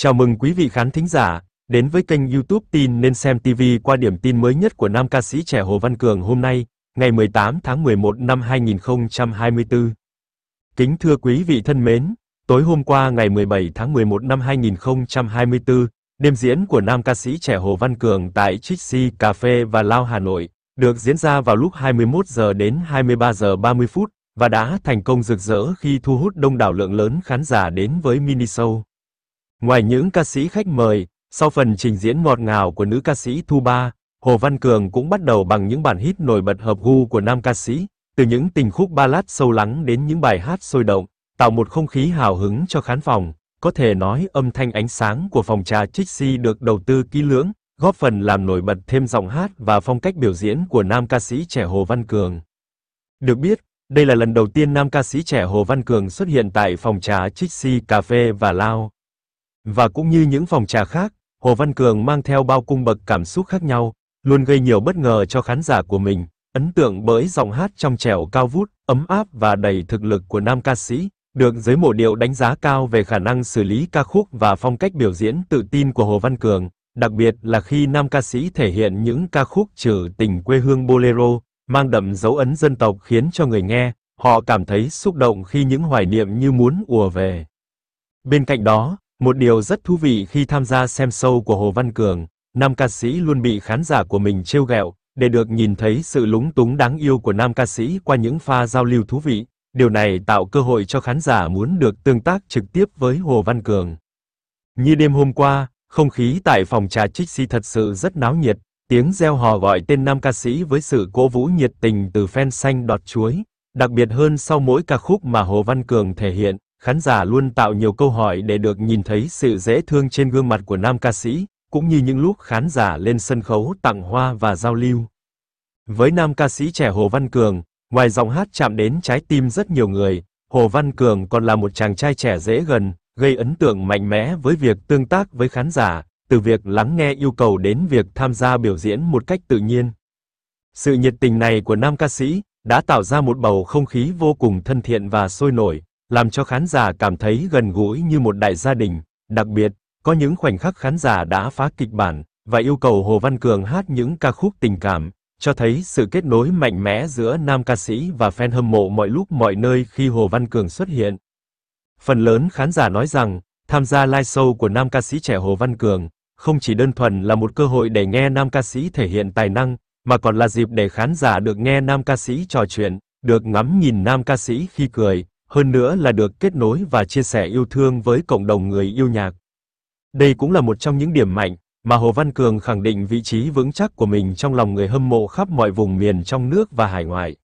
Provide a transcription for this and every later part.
Chào mừng quý vị khán thính giả đến với kênh YouTube Tin nên xem TV qua điểm tin mới nhất của nam ca sĩ trẻ Hồ Văn Cường hôm nay, ngày 18 tháng 11 năm 2024. Kính thưa quý vị thân mến, tối hôm qua ngày 17 tháng 11 năm 2024, đêm diễn của nam ca sĩ trẻ Hồ Văn Cường tại Trixie Cafe và Lao Hà Nội được diễn ra vào lúc 21 giờ đến 23 giờ 30 phút và đã thành công rực rỡ khi thu hút đông đảo lượng lớn khán giả đến với mini show. Ngoài những ca sĩ khách mời, sau phần trình diễn ngọt ngào của nữ ca sĩ Thu Ba, Hồ Văn Cường cũng bắt đầu bằng những bản hit nổi bật hợp gu của nam ca sĩ, từ những tình khúc ballad sâu lắng đến những bài hát sôi động, tạo một không khí hào hứng cho khán phòng. Có thể nói âm thanh ánh sáng của phòng trà Trixie được đầu tư kỹ lưỡng, góp phần làm nổi bật thêm giọng hát và phong cách biểu diễn của nam ca sĩ trẻ Hồ Văn Cường. Được biết, đây là lần đầu tiên nam ca sĩ trẻ Hồ Văn Cường xuất hiện tại phòng trà Trixie Cà phê và Lao. Và cũng như những phòng trà khác, Hồ Văn Cường mang theo bao cung bậc cảm xúc khác nhau, luôn gây nhiều bất ngờ cho khán giả của mình, ấn tượng bởi giọng hát trong trẻo cao vút, ấm áp và đầy thực lực của nam ca sĩ, được giới mộ điệu đánh giá cao về khả năng xử lý ca khúc và phong cách biểu diễn tự tin của Hồ Văn Cường, đặc biệt là khi nam ca sĩ thể hiện những ca khúc trữ tình quê hương bolero, mang đậm dấu ấn dân tộc khiến cho người nghe, họ cảm thấy xúc động khi những hoài niệm như muốn ùa về. Bên cạnh đó, một điều rất thú vị khi tham gia xem show của Hồ Văn Cường, nam ca sĩ luôn bị khán giả của mình trêu ghẹo, để được nhìn thấy sự lúng túng đáng yêu của nam ca sĩ qua những pha giao lưu thú vị. Điều này tạo cơ hội cho khán giả muốn được tương tác trực tiếp với Hồ Văn Cường. Như đêm hôm qua, không khí tại phòng trà Trích Si thật sự rất náo nhiệt, tiếng reo hò gọi tên nam ca sĩ với sự cổ vũ nhiệt tình từ fan xanh đọt chuối, đặc biệt hơn sau mỗi ca khúc mà Hồ Văn Cường thể hiện. Khán giả luôn tạo nhiều câu hỏi để được nhìn thấy sự dễ thương trên gương mặt của nam ca sĩ, cũng như những lúc khán giả lên sân khấu tặng hoa và giao lưu. Với nam ca sĩ trẻ Hồ Văn Cường, ngoài giọng hát chạm đến trái tim rất nhiều người, Hồ Văn Cường còn là một chàng trai trẻ dễ gần, gây ấn tượng mạnh mẽ với việc tương tác với khán giả, từ việc lắng nghe yêu cầu đến việc tham gia biểu diễn một cách tự nhiên. Sự nhiệt tình này của nam ca sĩ đã tạo ra một bầu không khí vô cùng thân thiện và sôi nổi, làm cho khán giả cảm thấy gần gũi như một đại gia đình. Đặc biệt, có những khoảnh khắc khán giả đã phá kịch bản và yêu cầu Hồ Văn Cường hát những ca khúc tình cảm, cho thấy sự kết nối mạnh mẽ giữa nam ca sĩ và fan hâm mộ mọi lúc mọi nơi khi Hồ Văn Cường xuất hiện. Phần lớn khán giả nói rằng, tham gia live show của nam ca sĩ trẻ Hồ Văn Cường không chỉ đơn thuần là một cơ hội để nghe nam ca sĩ thể hiện tài năng, mà còn là dịp để khán giả được nghe nam ca sĩ trò chuyện, được ngắm nhìn nam ca sĩ khi cười, hơn nữa là được kết nối và chia sẻ yêu thương với cộng đồng người yêu nhạc. Đây cũng là một trong những điểm mạnh mà Hồ Văn Cường khẳng định vị trí vững chắc của mình trong lòng người hâm mộ khắp mọi vùng miền trong nước và hải ngoại.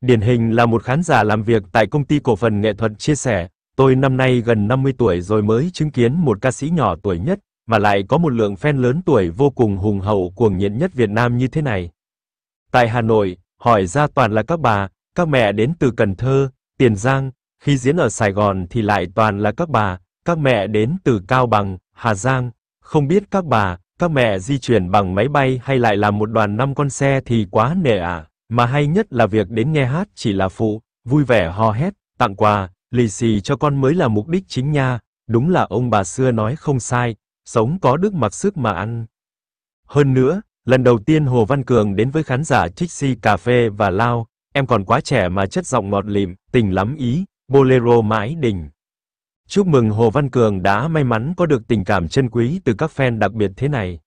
Điển hình là một khán giả làm việc tại công ty cổ phần nghệ thuật chia sẻ, tôi năm nay gần 50 tuổi rồi mới chứng kiến một ca sĩ nhỏ tuổi nhất, mà lại có một lượng fan lớn tuổi vô cùng hùng hậu cuồng nhiệt nhất Việt Nam như thế này. Tại Hà Nội, hỏi ra toàn là các bà, các mẹ đến từ Cần Thơ, Tiền Giang, khi diễn ở Sài Gòn thì lại toàn là các bà, các mẹ đến từ Cao Bằng, Hà Giang. Không biết các bà, các mẹ di chuyển bằng máy bay hay lại là một đoàn năm con xe thì quá nể à. Mà hay nhất là việc đến nghe hát chỉ là phụ, vui vẻ hò hét, tặng quà, lì xì cho con mới là mục đích chính nha. Đúng là ông bà xưa nói không sai, sống có đức mặc sức mà ăn. Hơn nữa, lần đầu tiên Hồ Văn Cường đến với khán giả Trixie Cà Phê và Lao, em còn quá trẻ mà chất giọng ngọt lịm, tình lắm ý, bolero mãi đình. Chúc mừng Hồ Văn Cường đã may mắn có được tình cảm chân quý từ các fan đặc biệt thế này.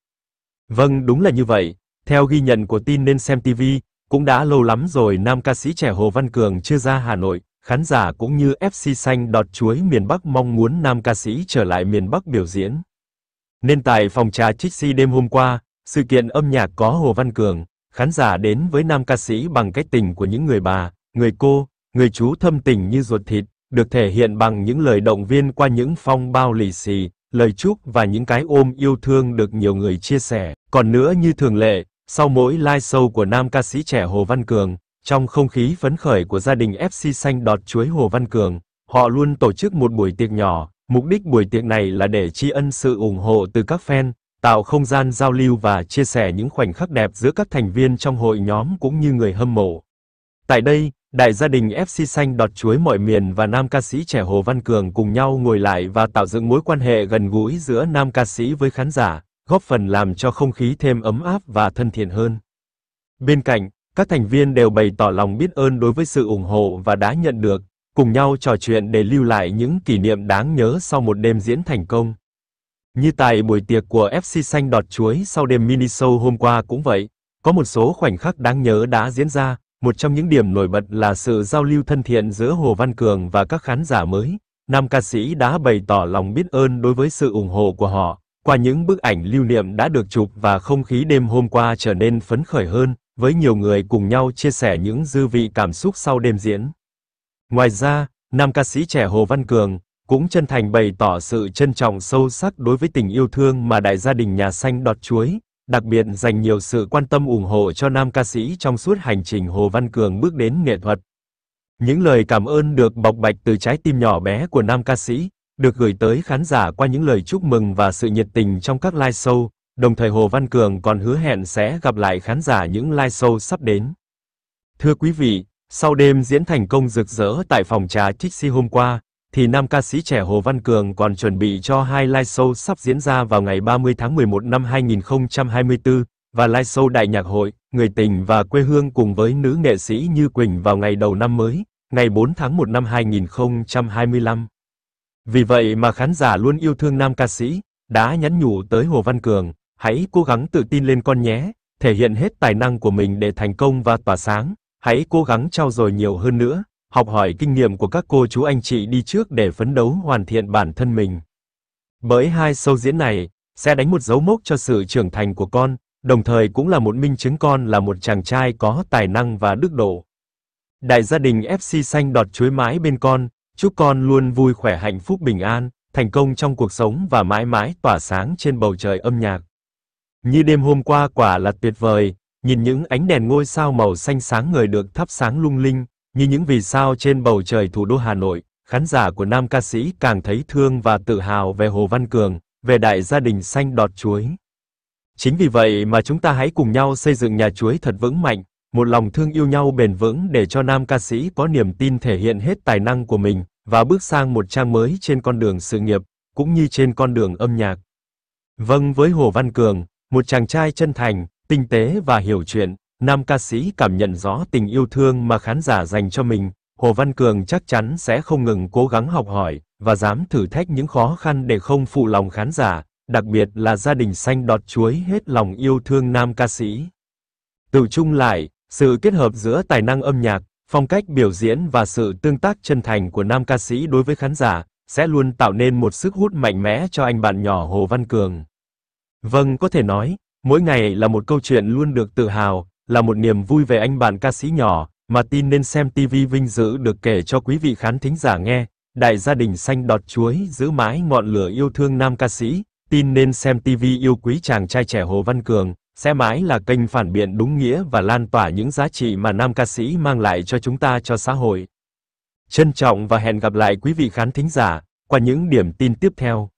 Vâng, đúng là như vậy. Theo ghi nhận của tin nên xem TV, cũng đã lâu lắm rồi nam ca sĩ trẻ Hồ Văn Cường chưa ra Hà Nội, khán giả cũng như FC Xanh đọt chuối miền Bắc mong muốn nam ca sĩ trở lại miền Bắc biểu diễn. Nên tại phòng trà Trixie đêm hôm qua, sự kiện âm nhạc có Hồ Văn Cường, Khán giả đến với nam ca sĩ bằng cái tình của những người bà, người cô, người chú thâm tình như ruột thịt, được thể hiện bằng những lời động viên qua những phong bao lì xì, lời chúc và những cái ôm yêu thương được nhiều người chia sẻ. Còn nữa như thường lệ, sau mỗi live show của nam ca sĩ trẻ Hồ Văn Cường, trong không khí phấn khởi của gia đình FC Xanh đọt chuối Hồ Văn Cường, họ luôn tổ chức một buổi tiệc nhỏ. Mục đích buổi tiệc này là để tri ân sự ủng hộ từ các fan, tạo không gian giao lưu và chia sẻ những khoảnh khắc đẹp giữa các thành viên trong hội nhóm cũng như người hâm mộ. Tại đây, đại gia đình FC Xanh đọt chuối mọi miền và nam ca sĩ trẻ Hồ Văn Cường cùng nhau ngồi lại và tạo dựng mối quan hệ gần gũi giữa nam ca sĩ với khán giả, góp phần làm cho không khí thêm ấm áp và thân thiện hơn. Bên cạnh, các thành viên đều bày tỏ lòng biết ơn đối với sự ủng hộ và đã nhận được, cùng nhau trò chuyện để lưu lại những kỷ niệm đáng nhớ sau một đêm diễn thành công. Như tại buổi tiệc của FC Xanh đọt chuối sau đêm mini show hôm qua cũng vậy, có một số khoảnh khắc đáng nhớ đã diễn ra, một trong những điểm nổi bật là sự giao lưu thân thiện giữa Hồ Văn Cường và các khán giả mới. Nam ca sĩ đã bày tỏ lòng biết ơn đối với sự ủng hộ của họ, qua những bức ảnh lưu niệm đã được chụp và không khí đêm hôm qua trở nên phấn khởi hơn, với nhiều người cùng nhau chia sẻ những dư vị cảm xúc sau đêm diễn. Ngoài ra, nam ca sĩ trẻ Hồ Văn Cường, cũng chân thành bày tỏ sự trân trọng sâu sắc đối với tình yêu thương mà đại gia đình nhà xanh đọt chuối, đặc biệt dành nhiều sự quan tâm ủng hộ cho nam ca sĩ trong suốt hành trình Hồ Văn Cường bước đến nghệ thuật. Những lời cảm ơn được bộc bạch từ trái tim nhỏ bé của nam ca sĩ, được gửi tới khán giả qua những lời chúc mừng và sự nhiệt tình trong các live show, đồng thời Hồ Văn Cường còn hứa hẹn sẽ gặp lại khán giả những live show sắp đến. Thưa quý vị, sau đêm diễn thành công rực rỡ tại phòng trà Trixie hôm qua, thì nam ca sĩ trẻ Hồ Văn Cường còn chuẩn bị cho hai live show sắp diễn ra vào ngày 30 tháng 11 năm 2024 và live show Đại Nhạc Hội, Người Tình và Quê Hương cùng với nữ nghệ sĩ Như Quỳnh vào ngày đầu năm mới, ngày 4 tháng 1 năm 2025. Vì vậy mà khán giả luôn yêu thương nam ca sĩ, đã nhắn nhủ tới Hồ Văn Cường, hãy cố gắng tự tin lên con nhé, thể hiện hết tài năng của mình để thành công và tỏa sáng, hãy cố gắng trao dồi nhiều hơn nữa, học hỏi kinh nghiệm của các cô chú anh chị đi trước để phấn đấu hoàn thiện bản thân mình. Bởi hai show diễn này sẽ đánh một dấu mốc cho sự trưởng thành của con, đồng thời cũng là một minh chứng con là một chàng trai có tài năng và đức độ. Đại gia đình FC xanh đọt chuối mái bên con, chúc con luôn vui khỏe hạnh phúc bình an, thành công trong cuộc sống và mãi mãi tỏa sáng trên bầu trời âm nhạc. Như đêm hôm qua quả là tuyệt vời, nhìn những ánh đèn ngôi sao màu xanh sáng ngời được thắp sáng lung linh, như những vì sao trên bầu trời thủ đô Hà Nội, khán giả của nam ca sĩ càng thấy thương và tự hào về Hồ Văn Cường, về đại gia đình xanh đọt chuối. Chính vì vậy mà chúng ta hãy cùng nhau xây dựng nhà chuối thật vững mạnh, một lòng thương yêu nhau bền vững để cho nam ca sĩ có niềm tin thể hiện hết tài năng của mình và bước sang một trang mới trên con đường sự nghiệp, cũng như trên con đường âm nhạc. Vâng với Hồ Văn Cường, một chàng trai chân thành, tinh tế và hiểu chuyện, Nam ca sĩ cảm nhận rõ tình yêu thương mà khán giả dành cho mình, Hồ Văn Cường chắc chắn sẽ không ngừng cố gắng học hỏi và dám thử thách những khó khăn để không phụ lòng khán giả, đặc biệt là gia đình xanh đọt chuối hết lòng yêu thương nam ca sĩ. Từ chung lại, sự kết hợp giữa tài năng âm nhạc, phong cách biểu diễn và sự tương tác chân thành của nam ca sĩ đối với khán giả sẽ luôn tạo nên một sức hút mạnh mẽ cho anh bạn nhỏ Hồ Văn Cường. Vâng, có thể nói, mỗi ngày là một câu chuyện luôn được tự hào, là một niềm vui về anh bạn ca sĩ nhỏ, mà tin nên xem TV vinh dự được kể cho quý vị khán thính giả nghe. Đại gia đình xanh đọt chuối giữ mãi ngọn lửa yêu thương nam ca sĩ, tin nên xem TV yêu quý chàng trai trẻ Hồ Văn Cường, sẽ mãi là kênh phản biện đúng nghĩa và lan tỏa những giá trị mà nam ca sĩ mang lại cho chúng ta cho xã hội. Trân trọng và hẹn gặp lại quý vị khán thính giả qua những điểm tin tiếp theo.